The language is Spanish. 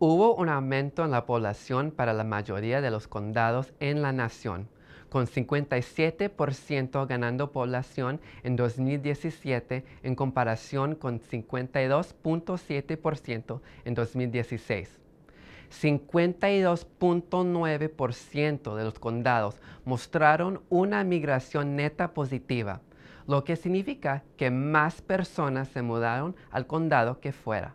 Hubo un aumento en la población para la mayoría de los condados en la nación, con 57% ganando población en 2017 en comparación con 52.7% en 2016. 52.9% de los condados mostraron una migración neta positiva, lo que significa que más personas se mudaron al condado que fuera.